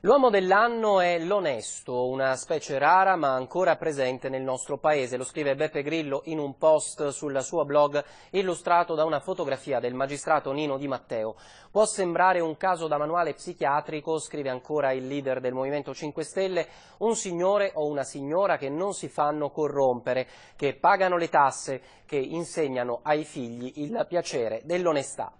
L'uomo dell'anno è l'onesto, una specie rara ma ancora presente nel nostro paese, lo scrive Beppe Grillo in un post sul suo blog illustrato da una fotografia del magistrato Nino Di Matteo. Può sembrare un caso da manuale psichiatrico, scrive ancora il leader del Movimento 5 Stelle, un signore o una signora che non si fanno corrompere, che pagano le tasse, che insegnano ai figli il piacere dell'onestà.